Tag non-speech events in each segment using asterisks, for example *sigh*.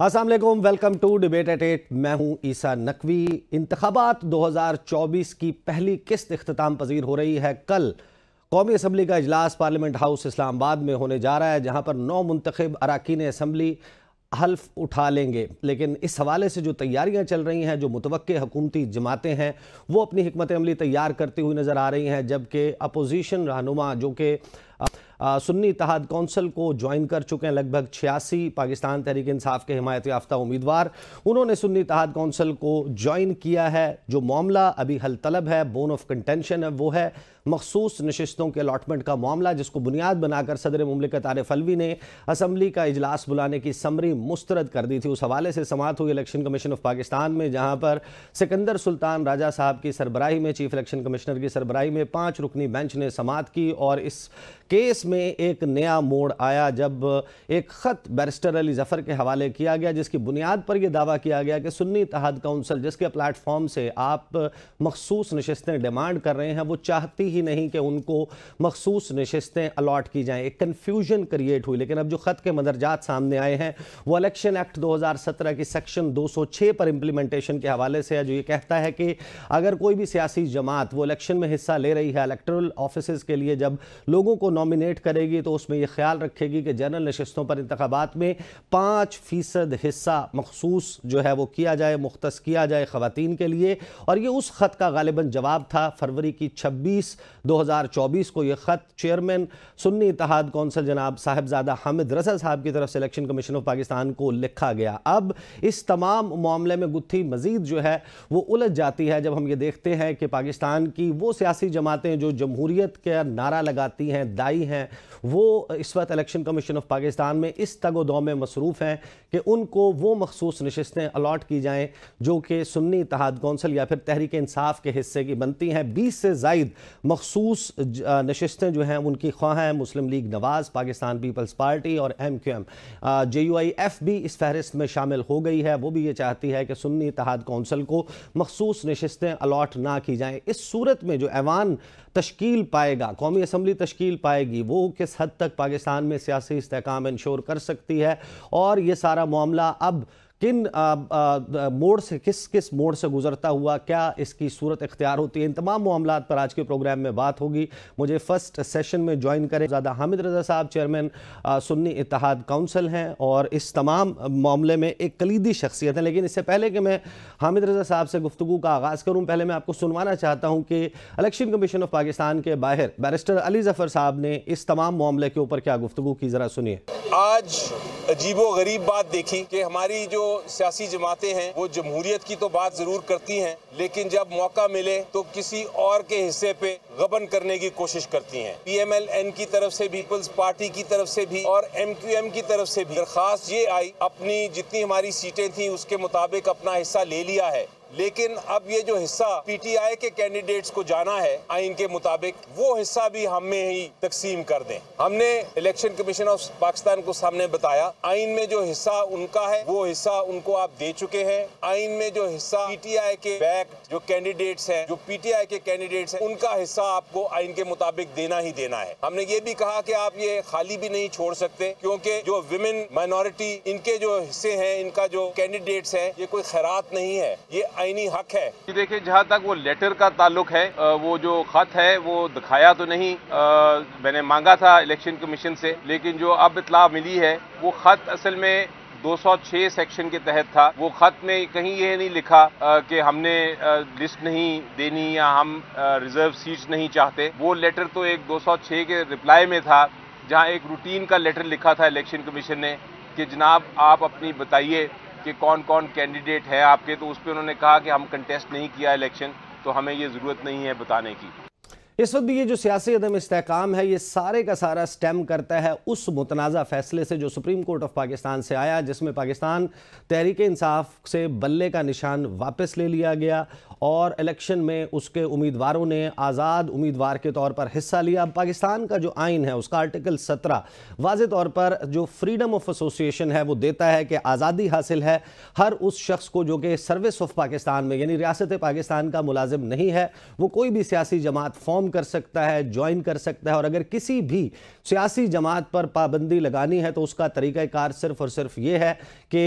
असल welcome to debate at eight मैं हूं ईसा नकवी इंतबात 2024 की पहली किस्त अख्ताम पजीर हो रही है कल कौमी असम्बली का अजलास पार्लियामेंट हाउस इस्लामाबाद में होने जा रहा है जहां पर नौ मंतखब अरकान असम्बली हल्फ उठा लेंगे लेकिन इस हवाले से जो तैयारियां चल रही हैं जो मुतव हकूमती जमातें हैं वो अपनी हमत अमली तैयार करती हुई नज़र आ रही हैं जबकि अपोजिशन रहनुमा जो कि सुन्नी इतिहाद कौंसिल को ज्वाइन कर चुके हैं लगभग छियासी पाकिस्तान तहरीक इंसाफ के हिमायत याफ्ता उम्मीदवार उन्होंने सुन्नी इतिहाद कौंसिल को ज्वाइन किया है जो मामला अभी हल तलब है बोन ऑफ कंटेंशन है वो है मखसूस नशस्तों के अलाटमेंट का मामला जिसको बुनियाद बनाकर सदर ममलिकत आरिफ अलवी ने असम्बली का अजलास बुलाने की समरी मुस्तरद कर दी थी उस हवाले से समात हुई इलेक्शन कमीशन ऑफ पाकिस्तान में जहाँ पर सिकंदर सुल्तान राजा साहब की सरबराही में चीफ इलेक्शन कमिश्नर की सरबराही में पाँच रुकनी बेंच ने समात की और इस केस में एक नया मोड़ आया जब एक ख़त बैरिस्टर अली जफ़र के हवाले किया गया जिसकी बुनियाद पर यह दावा किया गया कि सुन्नी तहद काउंसिल जिसके प्लेटफॉर्म से आप मखसूस नशस्तें डिमांड कर रहे हैं वो चाहती ही ही नहीं कि उनको मखसूस नशस्तें अलाट की जाएँ एक कन्फ्यूजन क्रिएट हुई लेकिन अब जो ख़त के मदरजात सामने आए हैं वो इलेक्शन एक्ट दो हजार सत्रह की सेक्शन दो सौ छः पर इम्प्लीमेंटेशन के हवाले से है जो ये कहता है कि अगर कोई भी सियासी जमात वो इलेक्शन में हिस्सा ले रही है इलेक्ट्रल ऑफिस के लिए जब लोगों को नॉमिनेट करेगी तो उसमें यह ख्याल रखेगी कि जनरल नशस्तों पर इंतबात में पाँच फ़ीसद हिस्सा मखसूस जो है वो किया जाए मुख्त किया जाए ख़वान के लिए और ये उस ख़त का गालिबा जवाब था फरवरी की छब्बीस 2024 को यह ख़त चेयरमैन सुन्नी इतिहाद कौंसल जनाब साहबजादा हामिद रसा साहब की तरफ से इलेक्शन कमीशन ऑफ पाकिस्तान को लिखा गया अब इस तमाम मामले में गुत्थी मजीद जो है वो उलझ जाती है जब हम ये देखते हैं कि पाकिस्तान की वो सियासी जमातें जो जमहूरीत का नारा लगाती हैं दाई हैं वो इस वक्त इलेक्शन कमीशन ऑफ पाकिस्तान में इस तगो दौ में मसरूफ़ हैं कि उनको वो मखसूस नशस्तें अलाट की जाएँ जो कि सुन्नी इतिहाद कौंसल या फिर तहरीक इंसाफ के हिस्से की बनती हैं बीस से जायद मखसूस नशस्तें जो हैं उनकी ख्वाहें Muslim League Nawaz Pakistan Peoples Party और M Q M J U I F भी इस फहरिस्त में शामिल हो गई है वो भी ये चाहती है कि सुन्नी इतिहाद कौंसिल को मखसूस नशस्तें अलाट ना की जाएँ इस सूरत में जो ऐवान तश्कील पाएगा कौमी असम्बली तश्कील पाएगी वो किस हद तक पाकिस्तान में सियासी इसकाम इंश्योर कर सकती है और ये सारा मामला अब किन मोड़ से किस किस मोड़ से गुजरता हुआ क्या इसकी सूरत इख्तियार होती है इन तमाम मामला पर आज के प्रोग्राम में बात होगी मुझे फर्स्ट सेशन में ज्वाइन करें ज़्यादा हामिद रजा साहब चेयरमैन सुन्नी इतिहाद काउंसिल हैं और इस तमाम मामले में एक कलीदी शख्सियत है लेकिन इससे पहले कि मैं हामिद रजा साहब से गुफ्तु का आगाज़ करूँ पहले मैं आपको सुनवाना चाहता हूँ कि इलेक्शन कमीशन ऑफ पाकिस्तान के बाहर बैरिस्टर अली जफ़र साहब ने इस तमाम मामले के ऊपर क्या गुफ्तु की ज़रा सुनिए आज अजीब गरीब बात देखी कि हमारी जो सियासी जमातें हैं वो जमहूरियत की तो बात जरूर करती हैं लेकिन जब मौका मिले तो किसी और के हिस्से पे गबन करने की कोशिश करती हैं पीएमएलएन की तरफ से पीपल्स पार्टी की तरफ से भी और एमक्यूएम की तरफ से भी दरखास्त ये आई अपनी जितनी हमारी सीटें थी उसके मुताबिक अपना हिस्सा ले लिया है लेकिन अब ये जो हिस्सा पीटीआई के कैंडिडेट्स को जाना है आइन के मुताबिक वो हिस्सा भी हमें ही तकसीम कर दें हमने इलेक्शन कमीशन ऑफ पाकिस्तान को सामने बताया आइन में जो हिस्सा उनका है वो हिस्सा उनको आप दे चुके हैं आइन में जो हिस्सा पीटीआई के बैक जो कैंडिडेट्स हैं जो पीटीआई के कैंडिडेट्स हैं उनका हिस्सा आपको आइन के मुताबिक देना ही देना है हमने ये भी कहा कि आप ये खाली भी नहीं छोड़ सकते क्योंकि जो विमेन माइनॉरिटी इनके जो हिस्से हैं इनका जो कैंडिडेट्स हैं ये कोई खैरात नहीं है ये आईनी हक है देखिए जहाँ तक वो लेटर का ताल्लुक है वो जो खत है वो दिखाया तो नहीं मैंने मांगा था इलेक्शन कमीशन से लेकिन जो अब इतला मिली है वो खत असल में 206 सेक्शन के तहत था वो खत में कहीं ये नहीं लिखा कि हमने लिस्ट नहीं देनी या हम रिजर्व सीट नहीं चाहते वो लेटर तो एक 206 के रिप्लाई में था जहां एक रूटीन का लेटर लिखा था इलेक्शन कमीशन ने कि जनाब आप अपनी बताइए कि कौन कौन कैंडिडेट है आपके तो उस पर उन्होंने कहा कि हम कंटेस्ट नहीं किया इलेक्शन तो हमें ये ज़रूरत नहीं है बताने की इस वक्त ये जो सियासी अदम इसकाम है ये सारे का सारा स्टेम करता है उस मुतनाज़ा फैसले से जो सुप्रीम कोर्ट ऑफ पाकिस्तान से आया जिसमें पाकिस्तान तहरीक इंसाफ से बल्ले का निशान वापस ले लिया गया और इलेक्शन में उसके उम्मीदवारों ने आज़ाद उम्मीदवार के तौर पर हिस्सा लिया पाकिस्तान का जो आइन है उसका आर्टिकल सत्रह वाज तौर पर जो फ्रीडम ऑफ एसोसिएशन है वो देता है कि आज़ादी हासिल है हर उस शख्स को जो कि सर्विस ऑफ पाकिस्तान में यानी रियासत पाकिस्तान का मुलाजिम नहीं है वो कोई भी सियासी जमात फॉर्म कर सकता है ज्वाइन कर सकता है और अगर किसी भी सियासी जमात पर पाबंदी लगानी है तो उसका तरीक़ाकार सिर्फ और सिर्फ ये है कि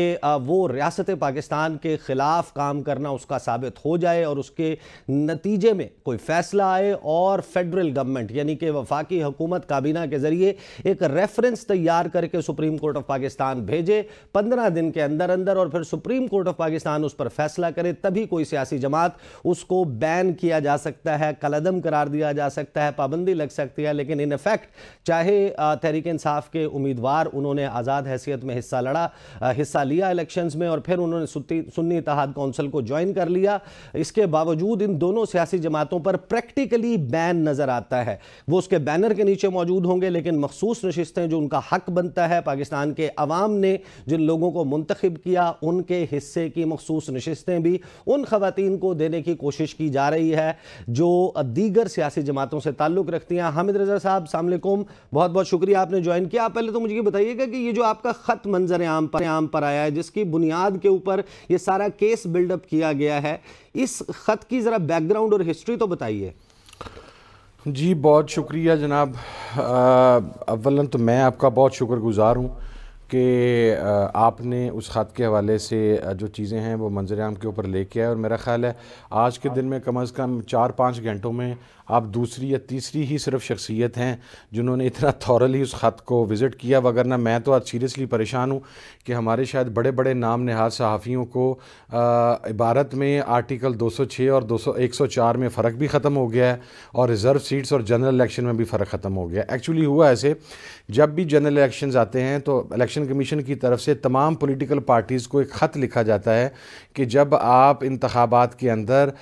वो रियासत पाकिस्तान के ख़िलाफ़ काम करना उसका साबित हो जाए और उसके नतीजे में कोई फ़ैसला आए और फेडरल गवर्नमेंट यानी कि वफाकी हुकूमत काबीना के ज़रिए एक रेफरेंस तैयार करके सुप्रीम कोर्ट ऑफ पाकिस्तान भेजे पंद्रह दिन के अंदर अंदर और फिर सुप्रीम कोर्ट ऑफ पाकिस्तान उस पर फैसला करे तभी कोई सियासी जमात उसको बैन किया जा सकता है कलदम करार दिया किया जा सकता है पाबंदी लग सकती है लेकिन इन इफेक्ट चाहे तहरीक इंसाफ के उम्मीदवार उन्होंने आज़ाद हैसियत में हिस्सा लड़ा हिस्सा लिया इलेक्शंस में और फिर उन्होंने सुन्नी इतिहाद कौंसिल को ज्वाइन कर लिया इसके बावजूद इन दोनों सियासी जमातों पर प्रैक्टिकली बैन नज़र आता है वो उसके बैनर के नीचे मौजूद होंगे लेकिन मखसूस नशस्तें जो उनका हक बनता है पाकिस्तान के अवाम ने जिन लोगों को मुंतखब किया उनके हिस्से की मखसूस नशस्तें भी उन खुतिन को देने की कोशिश की जा रही है जो दीगर सियासी सियासी जमातों से ताल्लुक़ रखती हैं हामिद रजा साहब सामकुम बहुत बहुत शुक्रिया आपने ज्वाइन किया आप पहले तो मुझे बताइएगा कि ये जो आपका ख़त मंजर आम पर आम पर आया है जिसकी बुनियाद के ऊपर ये सारा केस बिल्डअप किया गया है इस ख़त की ज़रा बैकग्राउंड और हिस्ट्री तो बताइए जी बहुत शुक्रिया जनाब अवला तो मैं आपका बहुत शुक्रगुजार हूँ कि आपने उस ख़त के हवाले से जो चीज़ें हैं वो मंजर आम के ऊपर लेके आए और मेरा ख्याल है आज के दिन में कम अज़ कम चार पाँच घंटों में आप दूसरी या तीसरी ही सिर्फ शख्सियत हैं जिन्होंने इतना थॉरली उस ख़त को विज़िट किया वगरना मैं तो आज सीरियसली परेशान हूँ कि हमारे शायद बड़े बड़े नाम नहाज़ सहाफ़ियों को आ, इबारत में आर्टिकल 206 और 204 में फ़र्क भी ख़त्म हो गया है और रिज़र्व सीट्स और जनरल इलेक्शन में भी फ़र्क ख़त्म हो गया एक्चुअली हुआ ऐसे जब भी जनरल इलेक्शन आते हैं तो इलेक्शन कमीशन की तरफ से तमाम पोलिटिकल पार्टीज़ को एक ख़त लिखा जाता है कि जब आप इंतबात के अंदर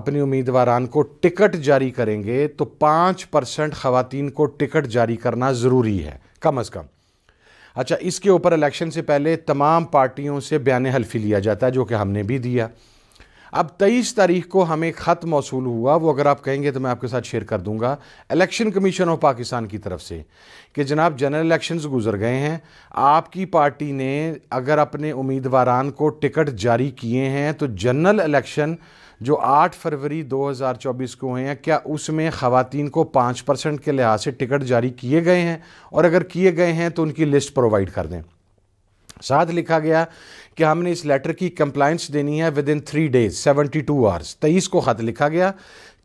अपने उम्मीदवारान को टिकट जारी जारी करेंगे तो पाँच परसेंट खातन को टिकट जारी करना ज़रूरी है कम अज़ कम अच्छा इसके ऊपर इलेक्शन से पहले तमाम पार्टियों से बयान हल्फी लिया जाता है जो कि हमने भी दिया अब तेईस तारीख को हमें ख़त मौसू हुआ वो अगर आप कहेंगे तो मैं आपके साथ शेयर कर दूंगा इलेक्शन कमीशन ऑफ पाकिस्तान की तरफ से कि जनाब जनरल इलेक्शंस गुजर गए हैं आपकी पार्टी ने अगर अपने उम्मीदवारान को टिकट जारी किए हैं तो जनरल इलेक्शन जो 8 फरवरी 2024 को हुए हैं क्या उसमें ख़वातीन को 5 परसेंट के लिहाज से टिकट जारी किए गए हैं और अगर किए गए हैं तो उनकी लिस्ट प्रोवाइड कर दें साथ लिखा गया कि हमने इस लेटर की कंप्लाइंस देनी है within three days 72 hours तेईस को ख़त लिखा गया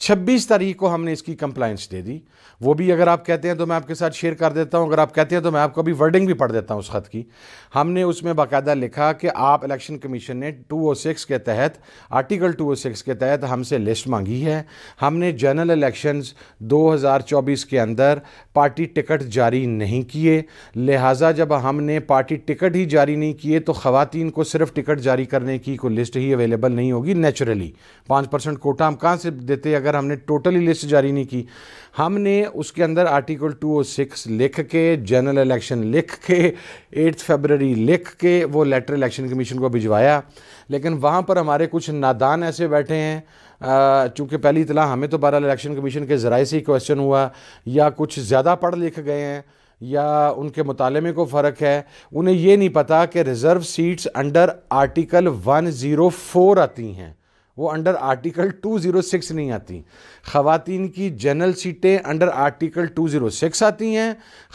छब्बीस तारीख को हमने इसकी कंप्लाइंस दे दी वो भी अगर आप कहते हैं तो मैं आपके साथ शेयर कर देता हूं अगर आप कहते हैं तो मैं आपको अभी वर्डिंग भी पढ़ देता हूं उस खत की हमने उसमें बाकायदा लिखा कि आप इलेक्शन कमीशन ने 206 के तहत आर्टिकल 206 के तहत हमसे लिस्ट मांगी है हमने जनरल इलेक्शंस 2024 के अंदर पार्टी टिकट जारी नहीं किए लिहाजा जब हमने पार्टी टिकट ही जारी नहीं किए तो ख़वान को सिर्फ टिकट जारी करने की कोई लिस्ट ही अवेलेबल नहीं होगी नेचुरली पाँच कोटा हम कहाँ से देते अगर अगर हमने टोटली लिस्ट जारी नहीं की हमने उसके अंदर आर्टिकल 206 लिख के जनरल इलेक्शन लिख के एट्थ फेबररी लिख के वो लेटर इलेक्शन कमीशन को भिजवाया लेकिन वहाँ पर हमारे कुछ नादान ऐसे बैठे हैं चूँकि पहली इतला हमें तो बारह इलेक्शन कमीशन के ज़राए से ही क्वेश्चन हुआ या कुछ ज़्यादा पढ़ लिख गए हैं या उनके में को फ़र्क है उन्हें ये नहीं पता कि रिज़र्व सीट्स अंडर आर्टिकल 104 आती हैं वो अंडर आर्टिकल 206 नहीं आती खातन की जनरल सीटें अंडर आर्टिकल 206 आती हैं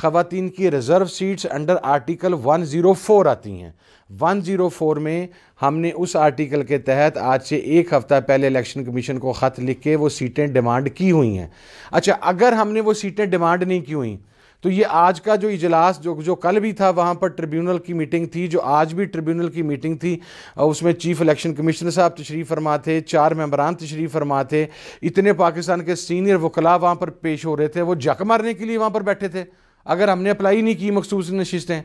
खातन की रिज़र्व सीट्स अंडर आर्टिकल 104 आती हैं 104 में हमने उस आर्टिकल के तहत आज से एक हफ़्ता पहले इलेक्शन कमीशन को ख़त लिख के वो सीटें डिमांड की हुई हैं अच्छा अगर हमने वो सीटें डिमांड नहीं की हुई तो ये आज का जो इजलास जो जो कल भी था वहाँ पर ट्रिब्यूनल की मीटिंग थी जो आज भी ट्रिब्यूनल की मीटिंग थी उसमें चीफ इलेक्शन कमिश्नर साहब तशरीफ़ फरमा थे चार मेम्बरान तशरीफ़ फरमा थे इतने पाकिस्तान के सीनियर वकला वहाँ पर पेश हो रहे थे वो जक मारने के लिए वहाँ पर बैठे थे अगर हमने अप्लाई नहीं की मखसूस नशिस्तें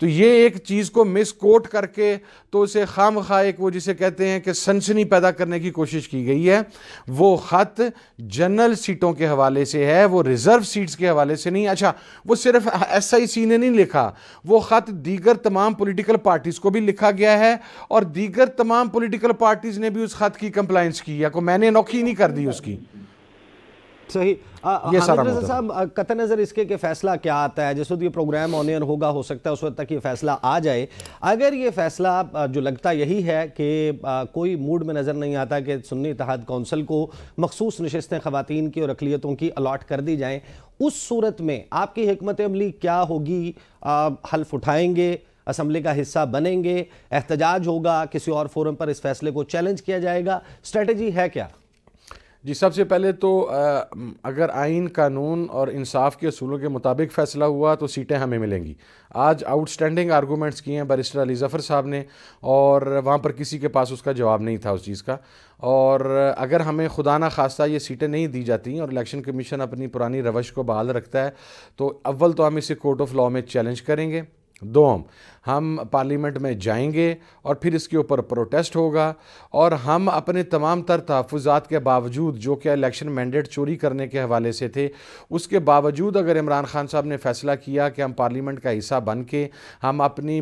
तो ये एक चीज़ को मिस कोट करके तो उसे खाम खा एक वो जिसे कहते हैं कि सनसनी पैदा करने की कोशिश की गई है वो ख़त जनरल सीटों के हवाले से है वो रिज़र्व सीट्स के हवाले से नहीं अच्छा वो सिर्फ एस आई सी ने नहीं लिखा वो ख़त दीगर तमाम पोलिटिकल पार्टीज़ को भी लिखा गया है और दीगर तमाम पोलिटिकल पार्टीज़ ने भी उस ख़त की कंप्लाइंस की या को मैंने अनोखी नहीं कर दी उसकी सही uh, ये सारा साहब uh, कत नज़र इसके के फैसला क्या आता है जिस वक्त तो ये प्रोग्राम ऑन एयर होगा हो सकता है उस वक्त तक ये फैसला आ जाए अगर ये फैसला uh, जो लगता यही है कि कोई मूड में नज़र नहीं आता कि सुन्नी इतिहाद कौंसिल को मखसूस नशस्तें ख़वान की और अकलीतों की अलाट कर दी जाएँ उस सूरत में आपकी हमत अमली क्या होगी हल्फ उठाएँगे असम्बली का हिस्सा बनेंगे एहतजाज होगा किसी और फोरम पर इस फैसले को चैलेंज किया जाएगा स्ट्रेटजी है क्या जी सबसे पहले तो आ, अगर आइन कानून और इंसाफ के असूलों के मुताबिक फ़ैसला हुआ तो सीटें हमें मिलेंगी आज आउटस्टैंडिंग आर्गूमेंट्स किए हैं बरिस्टर अली ज़फ़र साहब ने और वहाँ पर किसी के पास उसका जवाब नहीं था उस चीज़ का और अगर हमें खुदा ना खास्ता ये सीटें नहीं दी जाती और इलेक्शन कमीशन अपनी पुरानी रवश को बहाल रखता है तो अव्वल तो हम इसे कोर्ट ऑफ लॉ में चैलेंज करेंगे दो हम हम पार्लियामेंट में जाएंगे और फिर इसके ऊपर प्रोटेस्ट होगा और हम अपने तमाम तर तहफात के बावजूद जो कि इलेक्शन मैंडेट चोरी करने के हवाले से थे उसके बावजूद अगर इमरान खान साहब ने फैसला किया कि हम पार्लियामेंट का हिस्सा बन के हम अपनी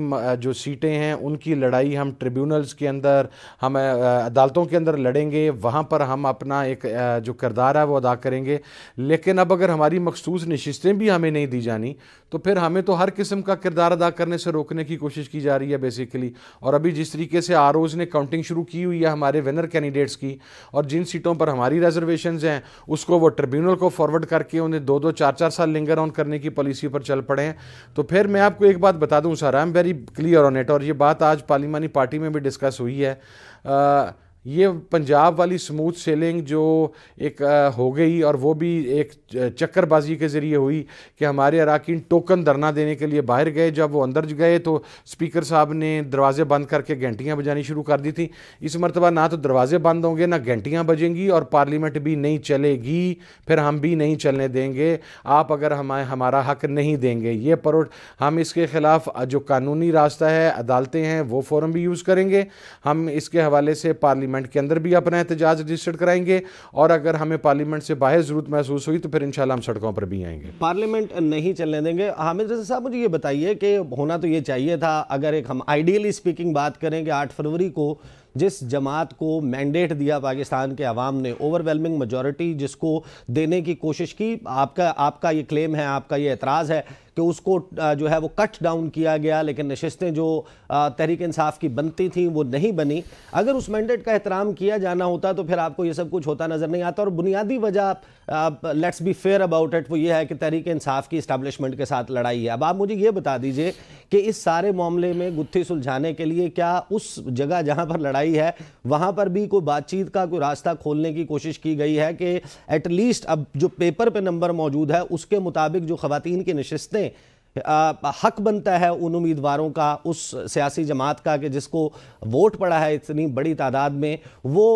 जो सीटें हैं उनकी लड़ाई हम ट्रिब्यूनल्स के अंदर हम अदालतों के अंदर लड़ेंगे वहाँ पर हम अपना एक जो किरदार है वो अदा करेंगे लेकिन अब अगर हमारी मखसूस नशस्तें भी हमें नहीं दी जानी तो फिर हमें तो हर किस्म का किरदार अदा करने से रोकने की की कोशिश की जा रही है बेसिकली और अभी जिस तरीके से आर ने काउंटिंग शुरू की हुई है हमारे विनर कैंडिडेट्स की और जिन सीटों पर हमारी रिजर्वेशन हैं उसको वो ट्रिब्यूनल को फॉरवर्ड करके उन्हें दो दो चार चार साल लिंगर ऑन करने की पॉलिसी पर चल पड़े हैं तो फिर मैं आपको एक बात बता दूँ sir I am very clear on it और ये बात आज पार्लिमानी पार्टी में भी डिस्कस हुई है आ, ये पंजाब वाली स्मूथ सेलिंग जो एक हो गई और वो भी एक चक्करबाजी के ज़रिए हुई कि हमारे अरकान टोकन धरना देने के लिए बाहर गए जब वो अंदर गए तो स्पीकर साहब ने दरवाज़े बंद करके घंटियाँ बजानी शुरू कर दी थी इस मरतबा ना तो दरवाज़े बंद होंगे ना घंटियाँ बजेंगी और पार्लियामेंट भी नहीं चलेगी फिर हम भी नहीं चलने देंगे आप अगर हमारे हमारा हक नहीं देंगे ये परोट हम इसके ख़िलाफ़ जो कानूनी रास्ता है अदालतें हैं वो फोरम भी यूज़ करेंगे हम इसके हवाले से पार्लियामेंट पार्लियामेंट के अंदर भी अपना एहतजाज रजिस्टर कराएंगे और अगर हमें पार्लियामेंट से बाहर ज़रूरत महसूस हुई तो फिर इंशाल्लाह हम सड़कों पर भी आएंगे पार्लियामेंट नहीं चलने देंगे हामिद रजा साहब मुझे ये बताइए कि होना तो ये चाहिए था अगर एक हम आइडियली स्पीकिंग बात करें कि आठ फरवरी को जिस जमात को मैंडेट दिया पाकिस्तान के अवाम ने ओवरवेलमिंग मजॉरिटी जिसको देने की कोशिश की आपका आपका ये क्लेम है आपका ये एतराज़ है कि उसको जो है वो कट डाउन किया गया लेकिन नशस्तें जो तहरीक इंसाफ की बनती थी वो नहीं बनी अगर उस मैंडेट का एहतराम किया जाना होता तो फिर आपको ये सब कुछ होता नज़र नहीं आता और बुनियादी वजह let's be fair about it वो ये है कि तहरीक इंसाफ की इस्टबलिशमेंट के साथ लड़ाई है अब आप मुझे ये बता दीजिए कि इस सारे मामले में गुत्थी सुलझाने के लिए क्या उस जगह जहाँ पर लड़ाई है वहाँ पर भी कोई बातचीत का कोई रास्ता खोलने की कोशिश की गई है कि एटलीस्ट अब जो पेपर पे नंबर मौजूद है उसके मुताबिक जो खवतिन की नशस्तें में हक बनता है उन उम्मीदवारों का उस सियासी जमात का कि जिसको वोट पड़ा है इतनी बड़ी तादाद में वो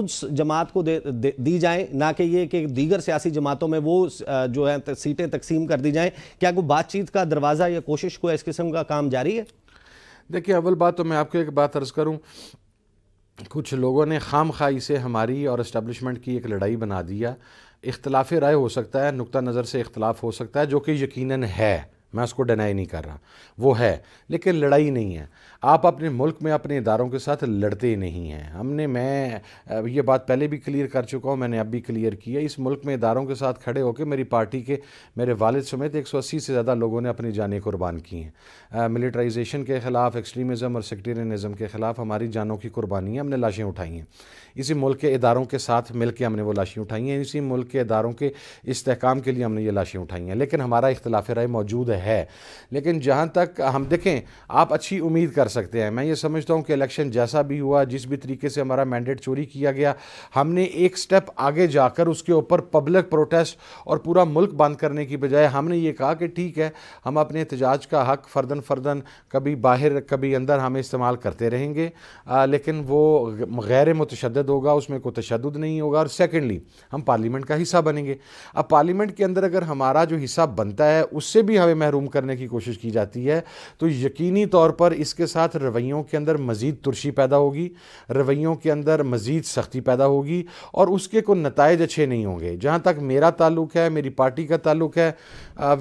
उस जमात को दे, दे, दी जाए ना कि ये कि दीगर सियासी जमातों में वो जो है सीटें तकसीम कर दी जाएँ क्या कोई बातचीत का दरवाज़ा या कोशिश को इस किस्म का काम जारी है देखिए अव्वल बात तो मैं आपको एक बात अर्ज़ करूँ कुछ लोगों ने खाम खा इसे हमारी और इस्टबलिशमेंट की एक लड़ाई बना दिया इख्तलाफ राय हो सकता है नुक़ नज़र से इख्तलाफ हो सकता है जो कि यकीन है मैं उसको डिनाई नहीं कर रहा वो है लेकिन लड़ाई नहीं है आप अपने मुल्क में अपने इदारों के साथ लड़ते नहीं हैं हमने मैं ये बात पहले भी क्लियर कर चुका हूँ मैंने अब भी क्लियर की है इस मुल्क में इदारों के साथ खड़े होकर मेरी पार्टी के मेरे वालिद समेत 180 से ज़्यादा लोगों ने अपनी जानें कुर्बान की हैं मिलिट्राइजेशन के ख़िलाफ़ एक्सट्रीमिज़म और सेक्टेरियनिज़म के ख़िलाफ़ हमारी जानों की कुर्बानी हमने लाशें उठाई हैं इसी मुल्क के इदारों के साथ मिल के हमने वो लाशें उठाई हैं इसी मुल्क के इदारों के इसकाम के लिए हमने ये लाशें उठाई हैं लेकिन हमारा इख्तलाफ राय मौजूद है लेकिन जहाँ तक हम देखें आप अच्छी उम्मीद कर सकते हैं मैं ये समझता हूँ कि इलेक्शन जैसा भी हुआ जिस भी तरीके से हमारा मैंडेट चोरी किया गया हमने एक स्टेप आगे जाकर उसके ऊपर पब्लिक प्रोटेस्ट और पूरा मुल्क बंद करने की बजाय हमने ये कहा कि ठीक है हम अपने एहतजाज का हक फर्दन फर्दन कभी बाहर कभी अंदर हम इस्तेमाल करते रहेंगे आ, लेकिन वो गैर मुतशद तशद होगा उसमें कोई तशद नहीं होगा और सेकेंडली हम पार्लियामेंट का हिस्सा बनेंगे अब पार्लियामेंट के अंदर अगर हमारा जो हिस्सा बनता है उससे भी हमें महरूम करने की कोशिश की जाती है तो यकीनी तौर पर इसके साथ रवैयों के अंदर मज़ीद तुरशी पैदा होगी रवैयों के अंदर मज़ीद सख्ती पैदा होगी और उसके कोई नतज अच्छे नहीं होंगे जहाँ तक मेरा ताल्लुक है मेरी पार्टी का ताल्लुक है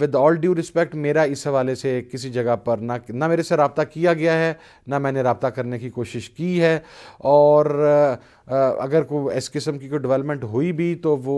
विद ऑल ड्यू रिस्पेक्ट मेरा इस हवाले से किसी जगह पर ना ना मेरे से रबता किया गया है ना मैंने रबता करने की कोशिश की है और अगर कोई इस किस्म की कोई डेवलपमेंट हुई भी तो वो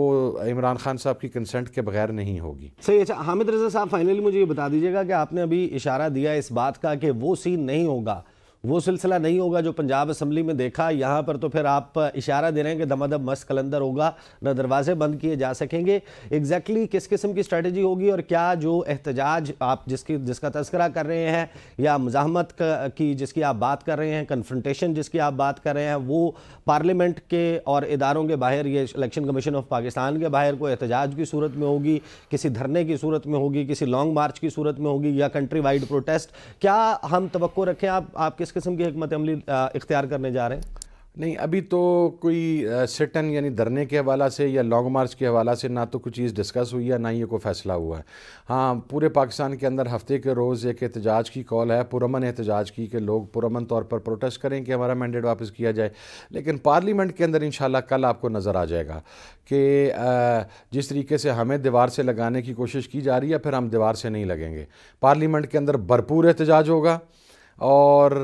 इमरान खान साहब की कंसेंट के बगैर नहीं होगी सही अच्छा हामिद रजा साहब फाइनली मुझे ये बता दीजिएगा कि आपने अभी इशारा दिया इस बात का कि वो सीन नहीं होगा वो सिलसिला नहीं होगा जो पंजाब असम्बली में देखा यहाँ पर तो फिर आप इशारा दे रहे हैं कि दमादम मस्त कलंदर होगा न दरवाजे बंद किए जा सकेंगे एग्जैक्टली exactly किस किस्म की स्ट्रेटजी होगी और क्या जो एहतजाज आप जिसकी जिसका तस्करा कर रहे हैं या मजामत की जिसकी आप बात कर रहे हैं कन्फ्रंटेशन जिसकी आप बात कर रहे हैं वो पार्लियामेंट के और इदारों के बाहर ये इलेक्शन कमीशन ऑफ पाकिस्तान के बाहर कोई एहतजाज की सूरत में होगी किसी धरने की सूरत में होगी किसी लॉन्ग मार्च की सूरत में होगी या कंट्री वाइड प्रोटेस्ट क्या हम तो रखें आप आप किस किस किस्म की हमत अमली इख्तियार करने जा रहे हैं नहीं अभी तो कोई सिटन यानी धरने के हवाला से या लॉन्ग मार्च के हवाला से ना तो कोई चीज़ डिस्कस हुई है ना ही कोई फ़ैसला हुआ है हाँ पूरे पाकिस्तान के अंदर हफ्ते के रोज़ एक एहतजाज की कॉल है पुरमन एहतजाज की कि लोग पुरमन तौर पर प्रोटेस्ट करें कि हमारा मैंडेट वापस किया जाए लेकिन पार्लियामेंट के अंदर इन कल आपको नज़र आ जाएगा कि जिस तरीके से हमें दीवार से लगाने की कोशिश की जा रही है फिर हम दीवार से नहीं लगेंगे पार्लियामेंट के अंदर भरपूर एहतजाज होगा और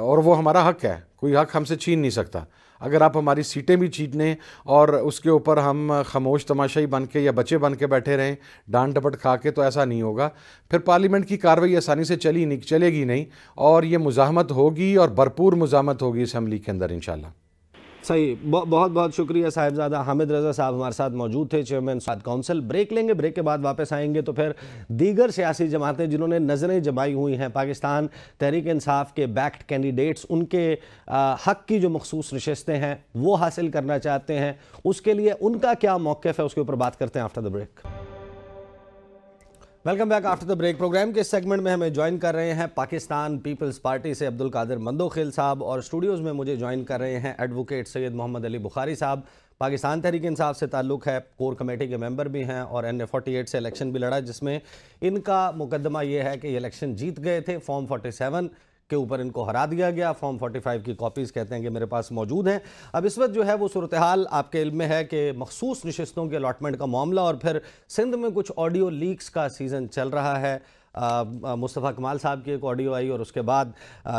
और वो हमारा हक है कोई हक हमसे छीन नहीं सकता अगर आप हमारी सीटें भी छीटने और उसके ऊपर हम खामोश तमाशाई बन के या बच्चे बन के बैठे रहें डांट डपट खा के तो ऐसा नहीं होगा फिर पार्लियामेंट की कार्रवाई आसानी से चली नहीं चलेगी नहीं और ये मुजाहमत होगी और भरपूर मुजाहमत होगी इसम्बली के अंदर इंशाल्लाह सही बहुत बहुत शुक्रिया साहिबजादा हामिद रजा साहब हमारे साथ मौजूद थे चेयरमैन साद काउंसिल ब्रेक लेंगे ब्रेक के बाद वापस आएंगे तो फिर दीगर सियासी जमातें जिन्होंने नज़रें जमाई हुई हैं पाकिस्तान तहरीक इंसाफ के बैक्ड कैंडिडेट्स उनके हक की जो मखसूस नशस्तें हैं वो हासिल करना चाहते हैं उसके लिए उनका क्या मौक़ है उसके ऊपर बात करते हैं after the break welcome back after the break program के सेगमेंट में हमें ज्वाइन कर रहे हैं पाकिस्तान पीपल्स पार्टी से अब्दुल कादिर मंदोखिल साहब और स्टूडियोज़ में मुझे ज्वाइन कर रहे हैं एडवोकेट सैयद मोहम्मद अली बुखारी साहब पाकिस्तान तहरीक इंसाफ से ताल्लुक़ है कोर कमेटी के मेंबर भी हैं और एन ए फोर्टी एट से इलेक्शन भी लड़ा जिसमें इनका मुकदमा ये है कि इलेक्शन जीत गए थे फॉर्म फोर्टी सेवन के ऊपर इनको हरा दिया गया फॉर्म 45 की कॉपीज़ कहते हैं कि मेरे पास मौजूद हैं अब इस वक्त जो है वो सूरत हाल आपके इल्म में है कि मखसूस नशस्तों के अलाटमेंट का मामला और फिर सिंध में कुछ ऑडियो लीक्स का सीज़न चल रहा है मुस्तफ़ा कमाल साहब की एक ऑडियो आई और उसके बाद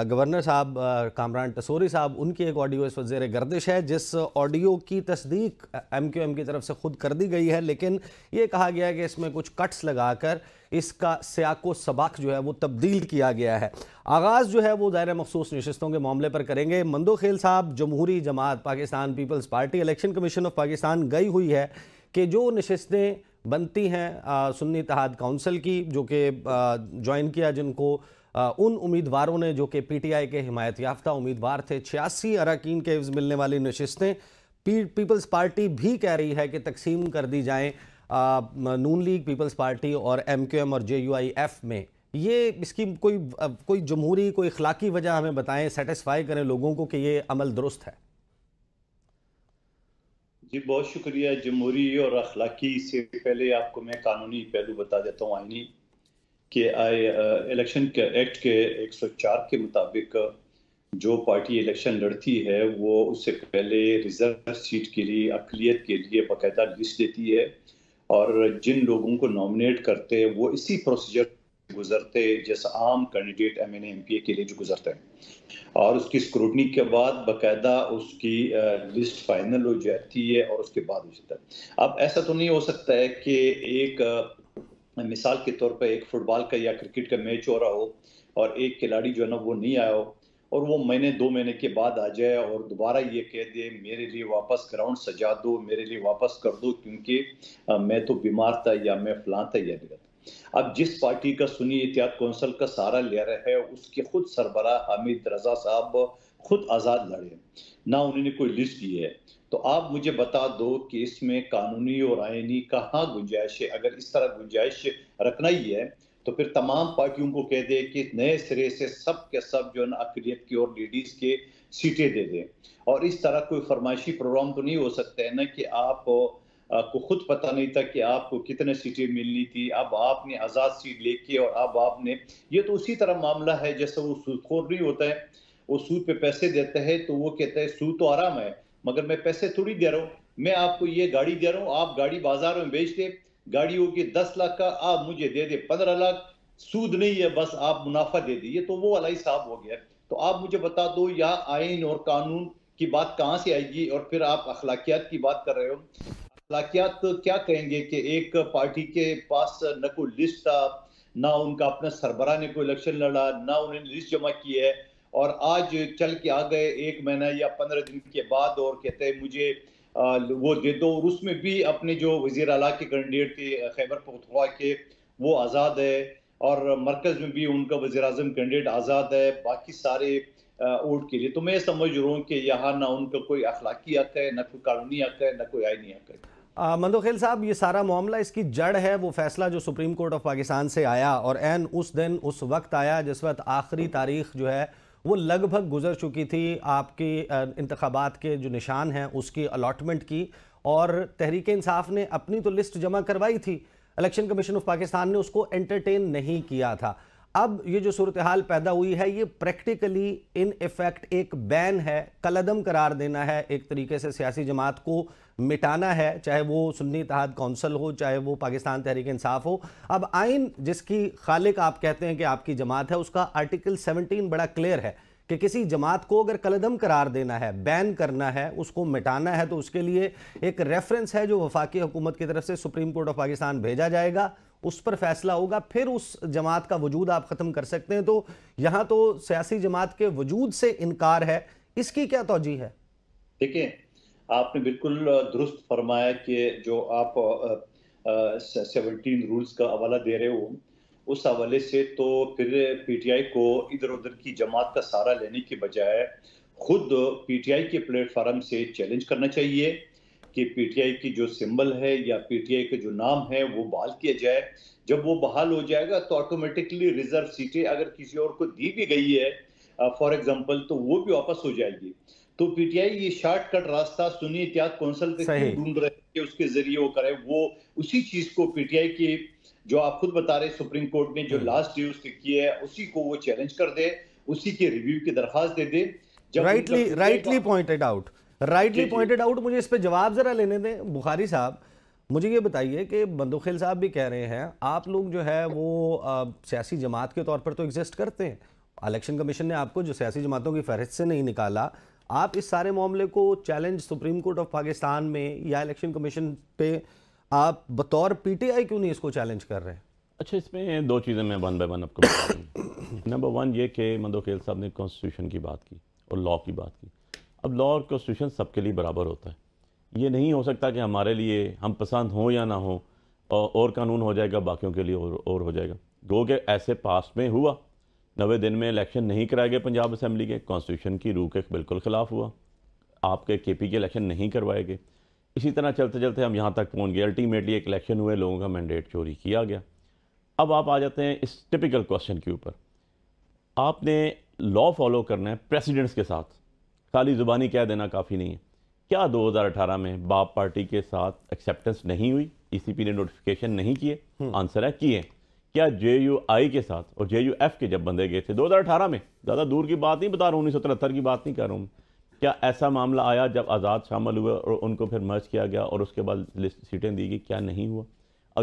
गवर्नर साहब कामरान टसोरी साहब उनकी एक ऑडियो इस वक्त जेर गर्दिश है जिस ऑडियो की तस्दीक एम क्यू एम की तरफ से खुद कर दी गई है लेकिन ये कहा गया है कि इसमें कुछ कट्स लगाकर कर इसका सियाको सबाक जो है वो तब्दील किया गया है आगाज़ जो है वो ज़ाहिर मखसूस नशस्तों के मामले पर करेंगे मंदोखेल साहब जमहूरी जमात Pakistan Peoples Party election commission of Pakistan गई हुई है कि जो नशस्तें बनती हैं सुन्नी तहाद काउंसिल की जो कि ज्वाइन किया जिनको आ, उन उम्मीदवारों ने जो कि पी टी आई के हिमायत याफ्ता उम्मीदवार थे छियासी अरकान के मिलने वाली नशस्तें पी पीपल्स पार्टी भी कह रही है कि तकसीम कर दी जाएँ नून लीग पीपल्स पार्टी और एम क्यू एम और जे यू आई एफ में ये इसकी कोई कोई जमहूरी कोई अखलाकी वजह हमें बताएं सेटिस्फाई करें लोगों को कि ये अमल दुरुस्त है जी बहुत शुक्रिया जमहूरी और अखलाकी से पहले आपको मैं कानूनी पहलू बता देता हूँ आईनी कि आई इलेक्शन के एक्ट के 104 के मुताबिक जो पार्टी इलेक्शन लड़ती है वो उससे पहले रिजर्व सीट के लिए अकलीत के लिए बाकायदा लिस्ट देती है और जिन लोगों को नॉमिनेट करते हैं वो इसी प्रोसीजर गुजरते जैसा आम candidate M N M P A के लिए जो गुजरते हैं और उसकी स्क्रूटनी के बाद बाकायदा उसकी लिस्ट फाइनल हो जाती है और उसके बाद हो जाता है अब ऐसा तो नहीं हो सकता है कि एक मिसाल के तौर पर एक फुटबॉल का या क्रिकेट का मैच हो रहा हो और एक खिलाड़ी जो है ना वो नहीं आया हो और वो महीने दो महीने के बाद आ जाए और दोबारा ये कह दे मेरे लिए वापस ग्राउंड सजा दो मेरे लिए वापस कर दो क्योंकि मैं तो बीमार था या मैं फलां था या निगत अब जिस पार्टी का सुनी एहतियात कौंसल का सहारा ले रहा है उसके खुद सरबरा हामिद रजा साहब खुद आज़ाद लड़े ना उन्होंने कोई लिस्ट दी है तो आप मुझे बता दो कि इसमें कानूनी और आयनी कहाँ गुंजाइश है अगर इस तरह गुंजाइश रखना ही है तो फिर तमाम पार्टियों को कह दे कि नए सिरे से सब के सब जो है ना अक्रियत की और लेडीज के सीटें दे दें और इस तरह कोई फरमाइशी प्रोग्राम तो नहीं हो सकता है ना कि आप को खुद पता नहीं था कि आपको कितने सीटें मिलनी थी अब आपने आज़ाद सीट लेके और अब आपने ये तो उसी तरह मामला है जैसे वो सूदखोर नहीं होता है वो सूद पे पैसे देता है तो वो कहता है सूद तो आराम है मगर मैं पैसे थोड़ी दे रहा हूँ मैं आपको ये गाड़ी दे रहा हूँ आप गाड़ी बाजार में बेच दे गाड़ियों की दस लाख का आप मुझे दे दे पंद्रह लाख सूद नहीं है बस आप मुनाफा दे दीजिए तो वो वाला हिसाब हो गया तो आप मुझे बता दो यहाँ आइन और कानून की बात कहाँ से आएगी और फिर आप अखलाकियात की बात कर रहे हो अखलाकियात तो क्या कहेंगे कि एक पार्टी के पास न कोई लिस्ट था ना उनका अपना सरबराह ने कोई इलेक्शन लड़ा ना उन्होंने लिस्ट जमा की है और आज चल के आ गए एक महीना या पंद्रह दिन के बाद और कहते हैं मुझे वो दो और उसमें भी अपने जो वजीर अला के कैंडिडेट थे खैबर पखतवा के वो आज़ाद है और मरकज़ में भी उनका वजी अजम कैंडिडेट आज़ाद है बाकी सारे वोट के लिए तो मैं समझ रहा हूँ कि यहाँ ना उनका कोई अखलाकी हक है ना कोई कानूनी हक है ना कोई आइनी हक है मंदोखेल साहब ये सारा मामला इसकी जड़ है वो फैसला जो सुप्रीम कोर्ट ऑफ पाकिस्तान से आया और एन उस दिन उस वक्त आया जिस वक्त आखिरी तारीख जो है वो लगभग गुजर चुकी थी आपकी इंतबात के जो निशान हैं उसकी अलाटमेंट की और तहरीक इंसाफ ने अपनी तो लिस्ट जमा करवाई थी इलेक्शन कमीशन ऑफ पाकिस्तान ने उसको एंटरटेन नहीं किया था अब ये जो सूरत हाल पैदा हुई है ये प्रैक्टिकली इन इफ़ेक्ट एक बैन है कलदम करार देना है एक तरीके से सियासी जमात को मिटाना है चाहे वो सुन्नी तहद कौंसल हो चाहे वो पाकिस्तान तहरीक इंसाफ हो अब आइन जिसकी खालिक आप कहते हैं कि आपकी जमात है उसका आर्टिकल 17 बड़ा क्लियर है कि किसी जमात को अगर कलदम करार देना है बैन करना है उसको मिटाना है तो उसके लिए एक रेफरेंस है जो वफाकी हुकूमत की तरफ से सुप्रीम कोर्ट ऑफ पाकिस्तान भेजा जाएगा उस पर फैसला होगा फिर उस जमात का वजूद आप ख़त्म कर सकते हैं तो यहाँ तो सियासी जमात के वजूद से इनकार है इसकी क्या तोजी है देखिए आपने बिल्कुल दुरुस्त फरमाया कि जो आप सेवनटीन रूल्स का हवाला दे रहे हो उस हवाले से तो फिर पीटीआई को इधर उधर की जमात का सहारा लेने के बजाय खुद पीटीआई के प्लेटफार्म से चैलेंज करना चाहिए कि पीटीआई की जो सिंबल है या पीटीआई का जो नाम है वो बहाल किया जाए जब वो बहाल हो जाएगा तो ऑटोमेटिकली रिजर्व सीटें अगर किसी और को दी भी गई है फॉर एग्जाम्पल तो वो भी वापस हो जाएगी तो पीटीआई ये शॉर्टकट रास्ता सुनी इतिहास कौंसल के ढूंढ रहे कि उसके जरिए वो करे वो उसी चीज को पीटीआई की जो आप खुद बता रहे सुप्रीम कोर्ट ने जो लास्ट डे उसके की है उसी को वो चैलेंज कर दे उसी के रिव्यू की दरखास्त दे दे rightly rightly pointed out rightly pointed out मुझे इस पर जवाब जरा लेने दें बुखारी साहब मुझे ये बताइए कि बंदोखेल साहब भी कह रहे हैं आप लोग जो है वो सियासी जमात के तौर पर तो एग्जिस्ट करते हैं इलेक्शन कमीशन ने आपको जो सियासी जमातों की फहरिस्त से नहीं निकाला आप इस सारे मामले को challenge Supreme Court of Pakistan में या इलेक्शन कमीशन पे आप बतौर पीटीआई क्यों नहीं इसको चैलेंज कर रहे हैं अच्छा इसमें दो चीज़ें मैं वन बाय वन आपको नंबर वन *coughs* ये कि मंदोखेल साहब ने कॉन्स्टिट्यूशन की बात की और लॉ की बात की अब लॉ और कॉन्स्टिट्यूशन सबके लिए बराबर होता है ये नहीं हो सकता कि हमारे लिए हम पसंद हों या ना हो और, और कानून हो जाएगा बाकियों के लिए और, और हो जाएगा गो के ऐसे पास में हुआ नवे दिन में इलेक्शन नहीं कराए गए पंजाब असम्बली के कॉन्स्टिट्यूशन की रूह के बिल्कुल ख़िलाफ़ हुआ आपके के पी के इलेक्शन नहीं करवाए गए इसी तरह चलते चलते हम यहाँ तक पहुँच गए अल्टीमेटली एक इलेक्शन हुए लोगों का मैंडेट चोरी किया गया अब आप आ जाते हैं इस टिपिकल क्वेश्चन के ऊपर आपने लॉ फॉलो करना है प्रेसिडेंट्स के साथ खाली ज़ुबानी कह देना काफ़ी नहीं है क्या 2018 में बाप पार्टी के साथ एक्सेप्टेंस नहीं हुई ईसीपी e ने नोटिफिकेशन नहीं किए आंसर हम्म। है किए क्या जे यू आई के साथ और जे यू एफ के जब बंदे गए थे 2018 में ज़्यादा दूर की बात नहीं बता रहा हूँ उन्नीस की बात नहीं कर रहा हूँ क्या ऐसा मामला आया जब आज़ाद शामिल हुए और उनको फिर मर्ज किया गया और उसके बाद सीटें दी गई क्या नहीं हुआ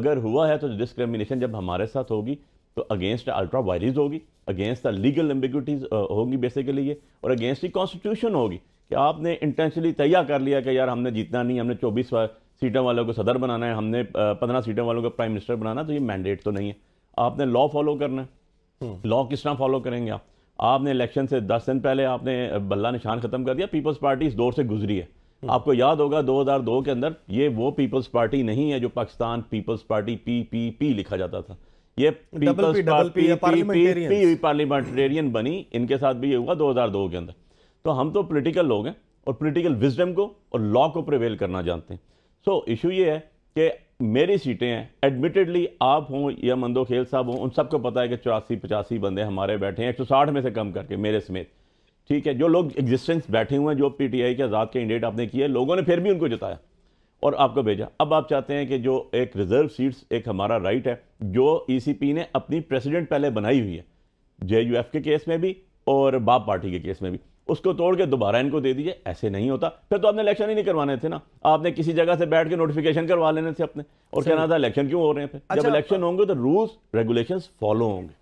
अगर हुआ है तो डिस्क्रिमिनेशन जब हमारे साथ होगी तो अगेंस्ट अल्ट्रा वायरीज होगी अगेंस्ट द लीगल एम्बिक्यूटीज होगी बेसिकली ये और अगेंस्ट ही कॉन्स्टिट्यूशन होगी कि आपने इंटेंशनली तैयार कर लिया कि यार हमने जीतना नहीं हमने चौबीस सीटों वालों को सदर बनाना है हमने पंद्रह सीटों वालों को प्राइम मिनिस्टर बनाना तो ये मैंडेट तो नहीं है आपने लॉ फॉलो करना है लॉ हम्म। किस तरह फॉलो करेंगे आप आपने इलेक्शन से दस दिन पहले आपने बल्ला निशान खत्म कर दिया पीपल्स पार्टी इस दौर से गुजरी है हम्म। आपको याद होगा 2002 के अंदर ये वो पीपल्स पार्टी नहीं है जो Pakistan Peoples Party P P P लिखा जाता था ये पीपल्स पार्टी पार्लियामेंटेरियन बनी इनके साथ भी ये हुआ 2002 के अंदर तो हम तो पोलिटिकल लोग हैं और पोलिटिकल विजडम को और लॉ को प्रिवेल करना जानते हैं सो so, इशू ये है कि मेरी सीटें हैं एडमिटेडली आप हों या मंदो खेल साहब हों उन सबको पता है कि चौरासी पचासी बंदे हमारे बैठे हैं 160 में से कम करके मेरे समेत ठीक है जो लोग एग्जिस्टेंस बैठे हुए हैं जो पीटीआई के आज़ाद के इंडेट आपने किए लोगों ने फिर भी उनको जताया और आपको भेजा अब आप चाहते हैं कि जो एक रिज़र्व सीट्स एक हमारा राइट है जो ईसीपी e ने अपनी प्रेसिडेंट पहले बनाई हुई है एफ के केस में भी और बाप पार्टी के केस में भी उसको तोड़ के दोबारा इनको दे दीजिए ऐसे नहीं होता फिर तो आपने इलेक्शन ही नहीं करवाने थे ना आपने किसी जगह से बैठ के नोटिफिकेशन करवा लेने थे अपने और कहना था इलेक्शन क्यों हो रहे हैं फिर अच्छा, जब इलेक्शन होंगे तो रूल्स रेगुलेशन फॉलो होंगे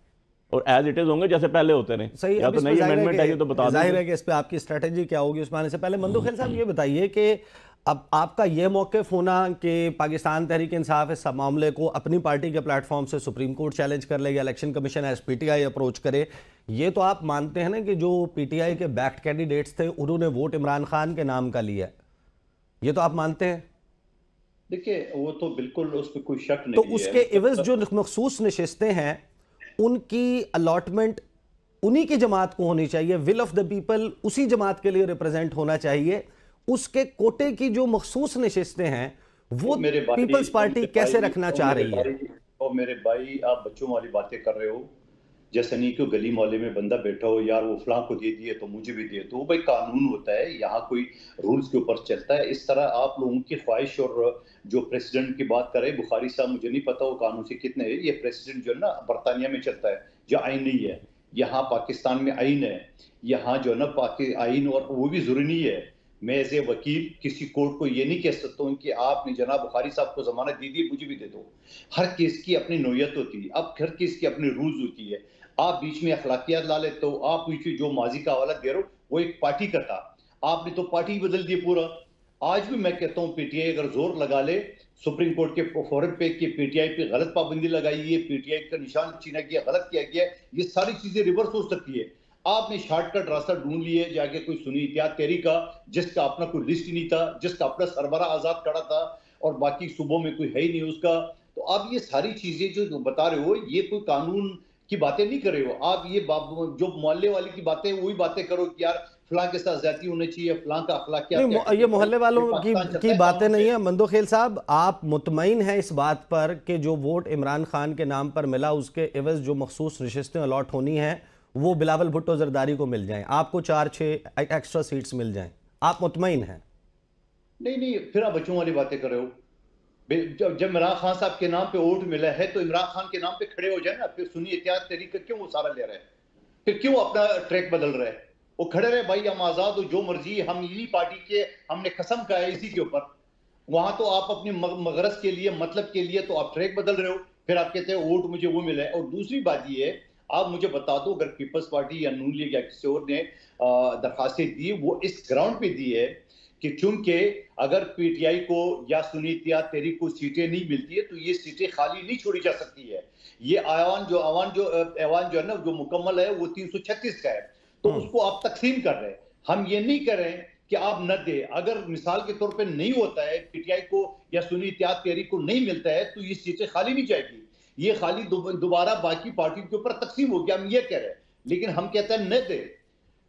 और एज इट इज होंगे जैसे पहले होते रहे सही या तो नई अमेंडमेंट आई तो बता जाहिर है कि इस पर आपकी स्ट्रेटेजी क्या होगी उसमें आने से पहले मंदू खेल साहब ये बताइए कि अब आपका यह मौक़ होना कि पाकिस्तान तहरीक इंसाफ इस सब मामले को अपनी पार्टी के प्लेटफॉर्म से सुप्रीम कोर्ट चैलेंज कर ले या election commission S P T I approach करे ये तो आप मानते हैं ना कि जो पी टी आई के बैक्ड कैंडिडेट्स थे उन्होंने वोट इमरान खान के नाम का लिया ये तो आप मानते हैं देखिए वो तो बिल्कुल उस पर कोई शक तो नहीं तो उसके इवज जो मखसूस नशस्तें हैं उनकी अलाटमेंट उन्हीं की जमात को होनी चाहिए विल ऑफ द पीपल उसी जमात के लिए रिप्रेजेंट होना चाहिए उसके कोटे की जो मखसूस नशस्तें हैं वो मेरे पीपल्स पार्टी कैसे रखना चाह रही है और मेरे भाई आप बच्चों वाली बातें कर रहे हो जैसे नहीं कि गली मोहल्ले में बंदा बैठा हो यार वो फलां को दे दिए तो मुझे भी दिए तो वो भाई कानून होता है यहाँ कोई रूल्स के ऊपर चलता है इस तरह आप लोगों की ख्वाहिश और जो प्रेसिडेंट की बात करें बुखारी साहब मुझे नहीं पता वो कानून से कितने है ये प्रेसिडेंट जो है ना बरतानिया में चलता है जो आइन नहीं है यहाँ पाकिस्तान में आइन है यहाँ जो है ना आइन और वो भी जरूरी है मैं एज ए वकील किसी कोर्ट को ये नहीं कह सकता हूँ कि आपने जनाब बुखारी साहब को जमानत दी दी मुझे भी दे दो हर केस की अपनी नोयत होती है अब हर केस की अपनी रूल्स होती है आप बीच में अखलाकियात ला लेते हो आप बीच में जो माजी का हवाला दे रहे हो वो एक पार्टी का था आपने तो पार्टी बदल दी पूरा आज भी मैं कहता हूँ पीटीआई अगर जोर लगा ले सुप्रीम कोर्ट के फॉरन पे कि पीटीआई पे गलत पाबंदी लगाई है पीटीआई का निशान छीना गया गलत किया गया ये सारी चीजें रिवर्स हो सकती है आपने शॉर्टकट रास्ता ढूंढ लिए जाके कोई सुनी तेरी का जिसका अपना कोई लिस्ट नहीं था जिसका अपना सरबरा आजाद खड़ा था और बाकी सूबों में कोई है ही नहीं उसका तो आप ये सारी चीजें जो बता रहे हो ये कोई कानून की बातें नहीं कर रहे हो आप ये जो मोहल्ले वाले की बातें वही बातें करो कि यार फलां के साथ ज्यादा होनी चाहिए फलां का अखलाक क्या, ये मोहल्ले वालों की बातें नहीं है मंदो खेल साहब आप मुतमिन है इस बात पर कि जो वोट इमरान खान के नाम पर मिला उसके एवज जो मखसूस नशस्तें अलॉट होनी है वो बिलावल भुट्टो जरदारी को मिल जाएं आपको चार छः एक्स्ट्रा सीट्स मिल जाएं आप मुतमिन हैं नहीं नहीं फिर आप बच्चों वाली बातें कर रहे हो जब जब इमरान खान साहब के नाम पे वोट मिला है तो इमरान खान के नाम पे खड़े हो जाए ना फिर सुनी एहतियात तरीका क्यों वो सारा ले रहे हैं फिर क्यों अपना ट्रैक बदल रहे हैं वो खड़े रहे भाई हम आज़ाद हो जो मर्जी हम इन्हीं पार्टी के हमने कसम का है इसी के ऊपर वहां तो आप अपने मगरस के लिए मतलब के लिए तो आप ट्रैक बदल रहे हो फिर आप कहते हैं वोट मुझे वो मिला है और दूसरी बात ये है आप मुझे बता दो अगर पीपल्स पार्टी या नून लीग या किसी और ने दरखास्तें दी वो इस ग्राउंड पे दी है कि चूंकि अगर पीटीआई को या सुनीत या तेरी को सीटें नहीं मिलती है तो ये सीटें खाली नहीं छोड़ी जा सकती है ये आवान जो आवान जो ऐवान जो है ना जो मुकम्मल है वो तीन का है तो हम्म। उसको आप तकसीम कर रहे हैं हम ये नहीं कर रहे हैं कि आप न दे अगर मिसाल के तौर पर नहीं होता है पीटीआई को या सुनीत या तेरी को नहीं मिलता है तो ये सीटें खाली नहीं जाएगी ये खाली दोबारा बाकी पार्टियों के ऊपर तकसीम हो गया हम ये कह रहे हैं लेकिन हम कहते हैं न दे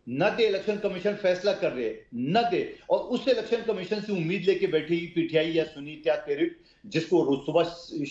न दे इलेक्शन कमीशन फैसला कर रहे न दे और उस इलेक्शन कमीशन से उम्मीद लेके बैठी पीटीआई या सुनीत या तेरे जिसको रोज सुबह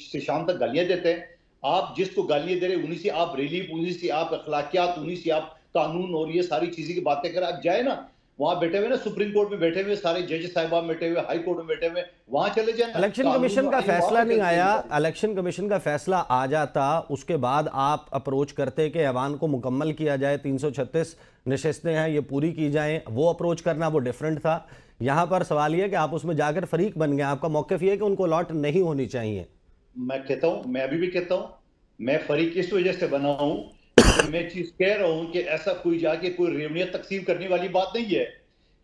से शाम तक गालियां देते हैं आप जिसको गालियां दे रहे उन्हीं से आप रिलीफ उन्हीं से आप अखलाकियात उन्हीं से आप कानून और ये सारी चीजें की बातें कर आप जाए ना वहां बैठे हुए ना सुप्रीम कोर्ट में बैठे हुए सारे जज साहिबान बैठे हुए हाई कोर्ट में बैठे हुए वहां चले जाए इलेक्शन कमीशन का फैसला नहीं आया इलेक्शन कमीशन का फैसला आ जाता उसके बाद आप अप्रोच करते कि ऐवान को मुकम्मल किया जाए 336 नशस्तें हैं ये पूरी की जाएं वो अप्रोच करना वो डिफरेंट था यहाँ पर सवाल यह कि आप उसमें जाकर फरीक बन गए आपका मौके ये कि उनको लॉट नहीं होनी चाहिए मैं कहता हूँ मैं अभी भी कहता हूँ मैं फरीक इस वजह से बना हूँ *coughs* मैं चीज कह रहा हूँ कि ऐसा कोई जाके कोई रेवड़ियां तकसीम करने वाली बात नहीं है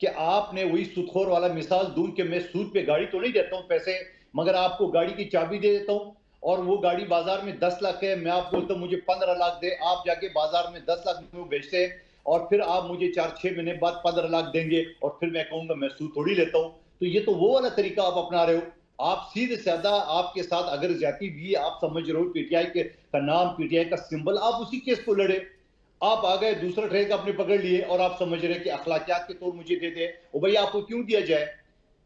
कि आपने वही सुखोर वाला मिसाल दूर कि मैं सूद पे गाड़ी तो नहीं देता हूँ पैसे मगर आपको गाड़ी की चाबी दे देता हूँ और वो गाड़ी बाजार में दस लाख है मैं आप बोलता हूँ मुझे पंद्रह लाख दे आप जाके बाजार में दस लाख में बेचते हैं और फिर आप मुझे चार छह महीने बाद पंद्रह लाख देंगे और फिर मैं कहूंगा मैं सूद थोड़ी लेता हूँ तो ये तो वो वाला तरीका आप अपना रहे हो आप सीधे साधा आपके साथ अगर जाति भी आप समझ रहे हो पीटीआई के का नाम पीटीआई का सिंबल आप उसी केस को लड़े आप आ गए दूसरा ट्रेक अपने पकड़ लिए और आप समझ रहे कि अखलाकियात के तौर मुझे दे दे और भाई आपको क्यों दिया जाए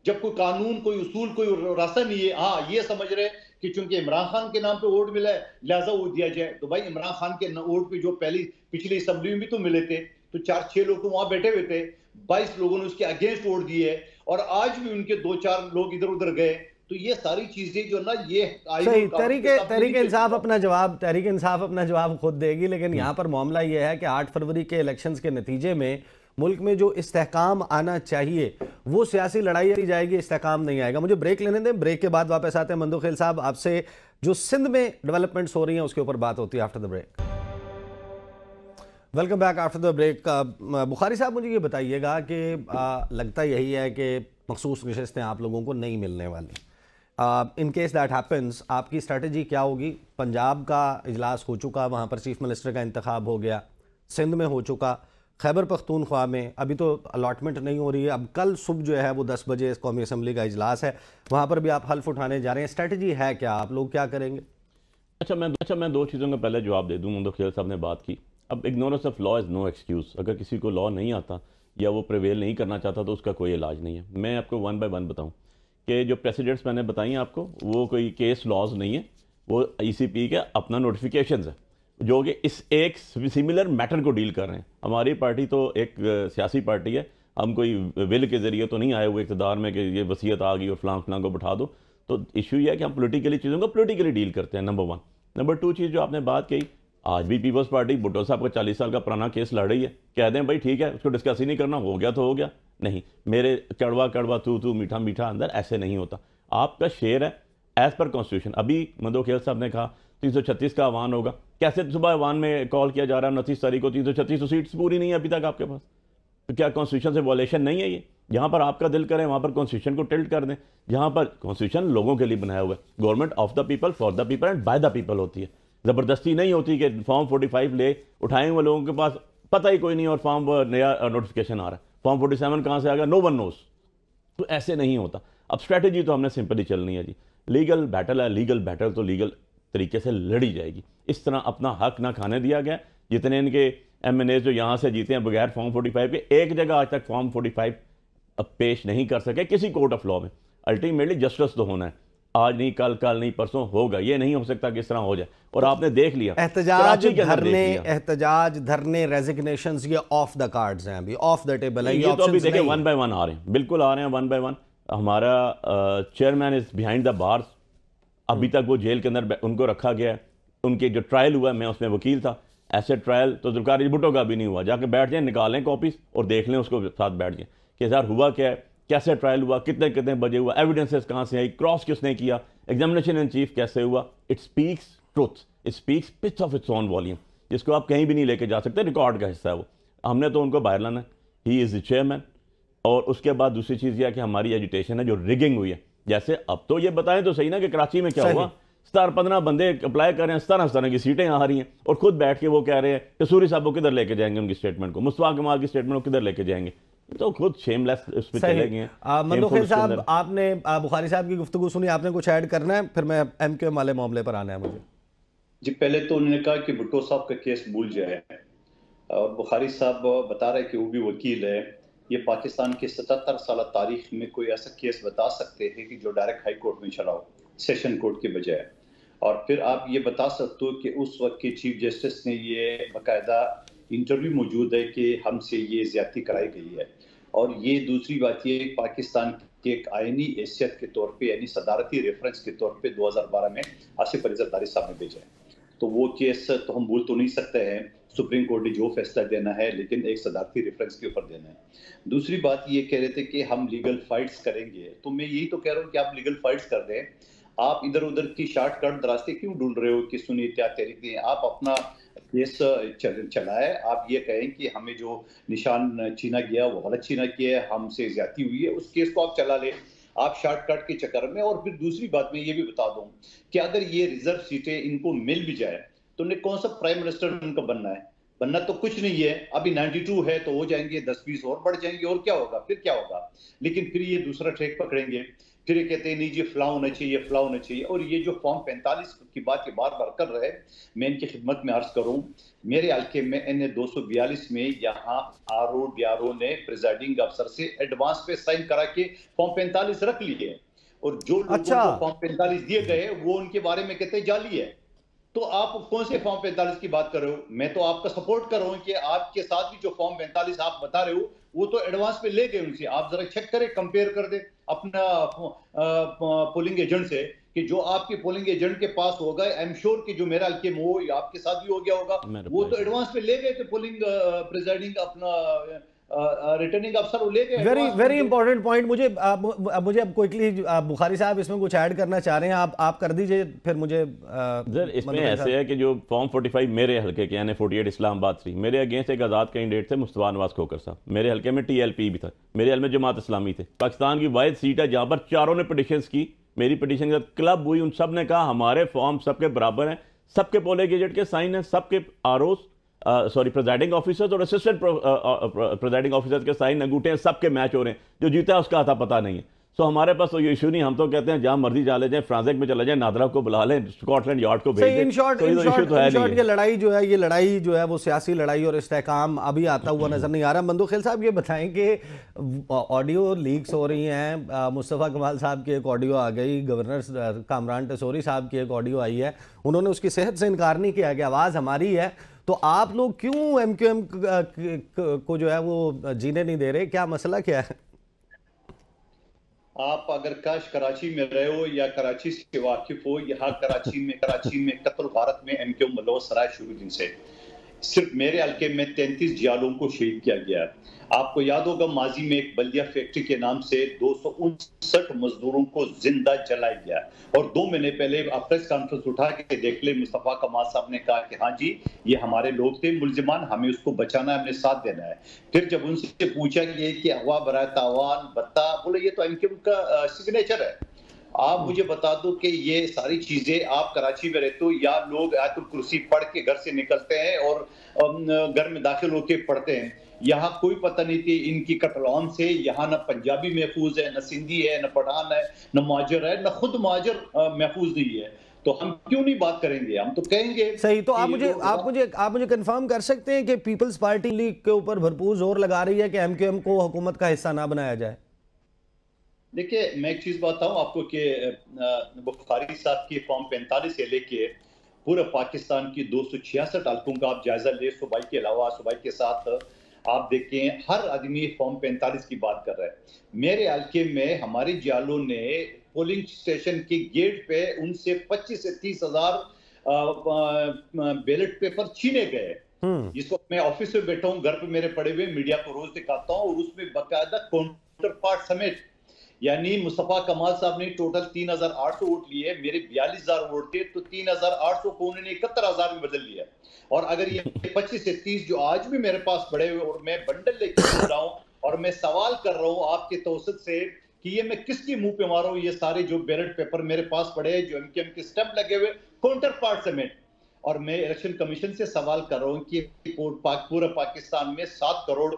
जब कोई कानून कोई उसूल कोई रास्ता नहीं है हाँ ये समझ रहे कि चूंकि इमरान खान के नाम पे वोट मिला है लिहाजा वो दिया जाए तो भाई इमरान खान के वोट पे जो पहली पिछली असम्बली में भी तो मिले थे तो चार छह लोग तो वहां बैठे हुए थे बाईस लोगों ने उसके अगेंस्ट वोट दिए और आज भी उनके दो चार लोग इधर उधर गए तो ये सारी चीजें जो ना ये सही तरीके तरीके इंसाफ अपना जवाब तरीके इंसाफ अपना जवाब खुद देगी लेकिन यहाँ पर मामला ये है कि आठ फरवरी के इलेक्शन के नतीजे में मुल्क में जो इस्तेकाम आना चाहिए वो सियासी लड़ाई की जाएगी इस्तेकाम नहीं आएगा मुझे ब्रेक लेने दें ब्रेक के बाद वापस आते हैं मंदोखेल साहब आपसे जो सिंध में डेवलपमेंट्स हो रही हैं उसके ऊपर बात होती है after the break welcome back after the break Bukhari sahab मुझे ये बताइएगा कि लगता यही है कि मखसूस नशस्तें आप लोगों को नहीं मिलने वाली इन केस दैट हैपन्स आपकी स्ट्रेटजी क्या होगी पंजाब का इजलास हो चुका वहाँ पर चीफ मिनिस्टर का इंतखब हो गया सिंध में हो चुका खैबर पख्तूनख्वा में अभी तो अलाटमेंट नहीं हो रही है अब कल सुबह जो है वो दस बजे इस कौमी असम्बली का इजलास है वहाँ पर भी आप हल्फ उठाने जा रहे हैं स्ट्रेटजी है क्या आप लोग क्या करेंगे अच्छा मैं अच्छा मैं दो चीज़ों का पहले जवाब दे दूँ मुंदोखेल खेल साहब ने बात की अब ignorance of law is no excuse अगर किसी को लॉ नहीं आता या वो प्रिवेल नहीं करना चाहता तो उसका कोई इलाज नहीं है मैं आपको वन बाई वन बताऊँ कि जो प्रेसिडेंट्स मैंने बताई आपको वो कोई केस लॉज नहीं है वो ईसीपी e का अपना नोटिफिकेशन है जो कि इस एक सिमिलर मैटर को डील कर रहे हैं हमारी पार्टी तो एक सियासी पार्टी है हम कोई विल के ज़रिए तो नहीं आए हुए इकतदार में कि ये वसीयत आ गई और फलां फलां को बैठा दो तो इशू यह है कि हम पोलिटिकली चीज़ों को पोलिटिकली डील करते हैं नंबर वन नंबर टू चीज़ जो आपने बात कही आज भी पीपल्स पार्टी भुट्टो साहब का चालीस साल का पुराना केस लड़ रही है कह दें भाई ठीक है उसको डिस्कस ही नहीं करना हो गया तो हो गया नहीं मेरे कड़वा कड़वा तू तू मीठा मीठा अंदर ऐसे नहीं होता आपका शेर है एज़ पर कॉन्स्टिट्यूशन अभी मदो खेल साहब ने कहा 336 का आवान होगा कैसे सुबह आह्वान में कॉल किया जा रहा है नतीस तारीख को तीन सौ छत्तीस सीट्स तो पूरी नहीं है अभी तक आपके पास तो क्या कॉन्स्टिट्यूशन से वॉलेशन नहीं है ये जहाँ पर आपका दिल करें वहाँ पर कॉन्स्टिट्यूशन को टिल्ट कर दें जहाँ पर कॉन्स्टिट्यूशन लोगों के लिए बनाया हुआ है government of the people for the people and by the people होती है ज़बरदस्ती नहीं होती कि फॉर्म 45 ले उठाए हुए लोगों के पास पता ही कोई नहीं और फॉर्म नया नोटिफिकेशन आ रहा है फॉर्म 47 कहाँ से आ गया नो वन नोस तो ऐसे नहीं होता अब स्ट्रैटेजी तो हमने सिंपली चलनी है जी लीगल बैटल है लीगल बैटल तो लीगल तरीके से लड़ी जाएगी इस तरह अपना हक ना खाने दिया गया जितने इनके एम जो यहाँ से जीते हैं बगैर फॉर्म फाइव के एक जगह आज तक फॉर्म फाइव अब पेश नहीं कर सके किसी कोर्ट ऑफ लॉ में अल्टीमेटली जस्टिस तो होना है आज नहीं कल कल नहीं परसों होगा ये नहीं हो सकता किस तरह हो जाए और आपने देख लिया एहतजाज धरने एहतजाज धरने रेजिग्नेशन ये ऑफ द कार्ड है अभी ऑफ द टेबल है ये, तो अभी देखिए वन बाय वन आ रहे हैं बिल्कुल आ रहे हैं वन बाय वन हमारा chairman is behind the bars अभी हम्म। तक वो जेल के अंदर उनको रखा गया है उनके जो ट्रायल हुआ मैं उसमें वकील था ऐसे ट्रायल तो जुल्कार भुटो का भी नहीं हुआ जाके बैठ जाए निकालें कॉपीज और देख लें उसको साथ बैठ जाए कि सर हुआ क्या है कैसे ट्रायल हुआ कितने कितने बजे हुआ एविडेंसेस कहाँ से आई क्रॉस किसने किया एग्जामिनेशन इन चीफ कैसे हुआ it speaks truth it speaks pitch of its own volume जिसको आप कहीं भी नहीं लेके जा सकते रिकॉर्ड का हिस्सा है वो हमने तो उनको बाहर लाना है ही इज़ द चेयरमैन और उसके बाद दूसरी चीज़ यह कि हमारी एजुटेशन है जो रिगिंग हुई है जैसे अब तो ये बताएं तो सही ना कि कराची में क्या हुआ सतार पंद्रह बंदे अप्लाई कर रहे हैं सतारह सतारह की सीटें आ रही हैं और खुद बैठ के वो कह रहे हैं कि सूरी साहब को किधर लेके जाएंगे उनकी स्टेटमेंट को मुस्तवा कमाल की स्टेटमेंट को किधर लेके जाएंगे तो खुद शेमलेस उसमें चले गए मंदोखेल साहब आपने बुखारी साहब की गुफ्तु सुनी आपने कुछ ऐड करना है फिर मैं एम क्यू एम वाले मामले पर आना है मुझे जी पहले तो उन्होंने कहा कि भुट्टो साहब का केस भूल जाए और बुखारी साहब बता रहे कि वो भी वकील है ये पाकिस्तान की सतहत्तर साल तारीख में कोई ऐसा केस बता सकते हैं कि जो डायरेक्ट हाई कोर्ट में चला हो सेशन कोर्ट के बजाय और फिर आप ये बता सकते हो कि उस वक्त के चीफ जस्टिस ने ये बाकायदा इंटरव्यू मौजूद है कि हमसे ये ज्यादा कराई गई है और ये दूसरी बात ये पाकिस्तान के एक आयनी हैसियत के तौर पे यानी सदारती रेफरेंस के तौर पे 2012 में आसिफ अली जरदारी साहब ने भेजा है तो वो केस तो हम भूल तो नहीं सकते हैं सुप्रीम कोर्ट ने जो फैसला देना है लेकिन एक सदारती रेफरेंस के ऊपर देना है दूसरी बात ये कह रहे थे कि हम लीगल फाइट्स करेंगे तो मैं यही तो कह रहा हूँ कि आप लीगल फाइट्स कर दें आप इधर उधर की शॉर्टकट रास्ते क्यों ढूंढ रहे हो कि सुनिए क्या तरीके आप अपना केस चलाए आप ये कहें कि हमें जो निशान छीना गया वो गलत छीना किया है हमसे ज्यादा हुई है उस केस को आप चला लें आप शॉर्टकट के चक्कर में और फिर दूसरी बात मैं ये भी बता दूं कि अगर ये रिजर्व सीटें इनको मिल भी जाए तो उन्हें कौन सा प्राइम मिनिस्टर उनका बनना है बनना तो कुछ नहीं है अभी 92 है तो हो जाएंगे 10 बीस और बढ़ जाएंगे और क्या होगा फिर क्या होगा लेकिन फिर ये दूसरा ट्रैक पकड़ेंगे फिर ये कहते हैं नहीं जी फला होना चाहिए फ्लाव होना चाहिए और ये जो फॉर्म पैंतालीस की बात ये बार बार कर रहे मैं इनकी खिदमत में अर्ज करूँ मेरे हल्के में इन्हें दो सौ बयालीस में यहाँ R O D R O ने प्रिजाइडिंग अफसर से एडवांस पे साइन करा के फॉर्म पैंतालीस रख लिए और जो अच्छा। फॉर्म पैंतालीस दिए गए वो उनके बारे में कहते जाली है तो आप कौन से फॉर्म पैंतालीस की बात कर रहे हो मैं तो आपका सपोर्ट कर रहा हूँ कि आपके साथ भी जो फॉर्म पैंतालीस आप बता रहे हो वो तो एडवांस पे ले गए उनसे आप जरा चेक करें कंपेयर कर दे अपना पोलिंग एजेंट से कि जो आपके पोलिंग एजेंट के पास होगा आई एम श्योर कि जो मेरा अल्केम हो आपके साथ भी हो गया होगा वो तो एडवांस पे ले गए थे पोलिंग प्रिजाइडिंग अपना रिटर्निंग अफसर ले गए वेरी वेरी इंपॉर्टेंट पॉइंट मुझे आ, मुझे अब क्विकली बुखारी साहब इसमें कुछ ऐड करना चाह रहे हैं आप आप कर दीजिए फिर मुझे सर इसमें ऐसे है कि जो फॉर्म 45 मेरे हलके के यानी 48 इस्लामाबाद थ्री मेरे अगेंस्ट एक आज़ाद कैंडिडेट थे मुस्तफ़ा नवाज खोकर साहब मेरे हलके में टीएलपी भी था मेरे हल में जमात इस्लामी थे पाकिस्तान की वाद सीट है जहाँ पर चारों ने पटिशन की मेरी पटिशन के क्लब हुई उन सब ने कहा हमारे फॉर्म सबके बराबर हैं सबके पोलिंग एजेंट के साइन है सबके आर सॉरी प्रेजाइडिंग ऑफिसर्स और असिस्टेंट प्रेजाइडिंग ऑफिसर्स के साइन अंगूठे हैं सबके मैच हो रहे हैं जो जीता है उसका आता पता नहीं है सो so, हमारे पास तो ये इशू नहीं हम तो कहते हैं जहां मर्जी जा ले जाए फ्रांसेक में चले जाए नादरा को बुला लें स्कॉटलैंड यार्ड को भेज तो, तो है ये लड़ाई जो है ये लड़ाई जो है वो सियासी लड़ाई और इस्तेकाम अभी आता हुआ नजर नहीं आ रहा मंदो खेल साहब ये बताएं कि ऑडियो लीक्स हो रही हैं मुस्तफ़ा कमाल साहब की एक ऑडियो आ गई गवर्नर कामरान टसोरी साहब की एक ऑडियो आई है उन्होंने उसकी सेहत से इनकार नहीं किया कि आवाज़ हमारी है तो आप लोग क्यों एम क्यू एम को जो है वो जीने नहीं दे रहे क्या मसला क्या है आप अगर काश कराची में रहे हो या कराची से वाकिफ हो यहाँ कराची में कराची में कतल भारत में एम के मलोसराय शुरू दिन से सिर्फ मेरे हल्के में तैंतीस जियालों को शहीद किया गया आपको याद होगा माजी में एक बलिया फैक्ट्री के नाम से दो मजदूरों को जिंदा जलाया गया और दो महीने पहले आप प्रेस कॉन्फ्रेंस उठा के देख ले मुस्तफ़ा कमाल साहब ने कहा कि हाँ जी ये हमारे लोग थे मुलजमान हमें उसको बचाना है हमें साथ देना है फिर जब उनसे पूछा कि ये कि अगवा बरा तावान बत्ता बोले ये तो एम का सिग्नेचर है आप हम्म। मुझे बता दो कि ये सारी चीजें आप कराची में रहते हो या लोग आयतुल कुर्सी पढ़ के घर से निकलते हैं और घर में दाखिल होकर पढ़ते हैं यहाँ कोई पता नहीं थी इनकी कटलॉन से यहाँ ना पंजाबी महफूज है ना सिंधी है ना पठान है ना माजर है ना खुद माजर महफूज नहीं है तो हम क्यों नहीं बात करेंगे हम तो कहेंगे सही तो आप मुझे आप मुझे आप मुझे कंफर्म कर सकते हैं कि पीपल्स पार्टी लीग के ऊपर भरपूर जोर लगा रही है कि एमक्यूएम को हुकूमत का हिस्सा ना बनाया जाए देखिए मैं एक चीज बताऊं आपको कि बुखारी साहब की फॉर्म पैंतालीस से लेके पूरे पाकिस्तान की दो सौ छियासठ हल्कों का आप जायजा ले सुबह के अलावा सुबह के साथ आप देखें हर आदमी फॉर्म पैंतालीस की बात कर रहा है मेरे हल्के में हमारी जालों ने पोलिंग स्टेशन के गेट पे उनसे 25 से तीस हजार बैलेट पेपर छीने गए हम्म। जिसको मैं ऑफिस में बैठा हूँ घर पे मेरे पड़े हुए मीडिया को रोज दिखाता हूँ और उसमें बाकायदा काउंटर पार्ट समेत यानी मुस्तफ़ा कमाल साहब ने टोटल 3,800 वोट लिए मेरे 42,000 वोट थे तो 3,800 को उन्होंने इकहत्तर हजार में बदल लिया और अगर ये 25 *laughs* से 30 जो आज भी मेरे पास पड़े हुए और मैं बंडल लेके बोल रहा हूँ और मैं सवाल कर रहा हूँ आपके तोसत से कि ये मैं किसके मुंह पे मारा हूँ ये सारे जो बैलेट पेपर मेरे पास पड़े हैं जो एम के स्टेप लगे हुए काउंटर पार्ट से मैं और मैं इलेक्शन कमीशन से सवाल कर रहा हूँ कि पूरा पाकिस्तान में सात करोड़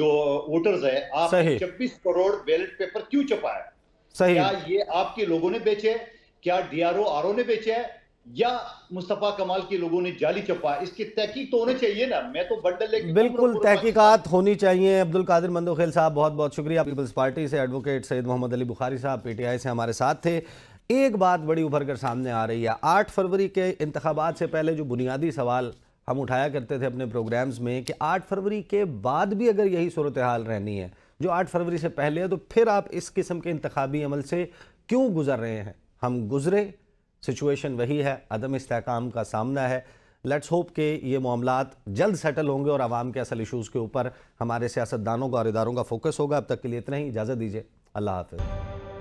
जो वोटर्स है आप छब्बीस करोड़ बैलेट पेपर क्यों छपाया सही क्या ये आपके लोगों ने बेचे क्या डीआरओ आरओ ने बेचे है या मुस्तफा कमाल के लोगों ने जाली छपा इसकी तहकीक तो होनी चाहिए ना मैं तो बंडल लेकर बिल्कुल तहकीकत होनी चाहिए अब्दुल कादिर मंदोखेल साहब बहुत बहुत शुक्रिया पीपल्स पार्टी से एडवोकेट सैयद मोहम्मद अली बुखारी साहब पीटीआई से हमारे साथ थे एक बात बड़ी उभर कर सामने आ रही है आठ फरवरी के इंतबात से पहले जो बुनियादी सवाल हम उठाया करते थे अपने प्रोग्राम्स में कि आठ फरवरी के बाद भी अगर यही सूरत हाल रहनी है जो आठ फरवरी से पहले है तो फिर आप इस किस्म के इंतबी अमल से क्यों गुजर रहे हैं हम गुजरे सिचुएशन वही है अदम इसकाम का सामना है लेट्स होप के ये मामला जल्द सेटल होंगे और आवाम के असल इशूज़ के ऊपर हमारे सियासतदानों का और इदारों का फोकस होगा अब तक के लिए इतना ही इजाज़त दीजिए अल्लाह हाफ़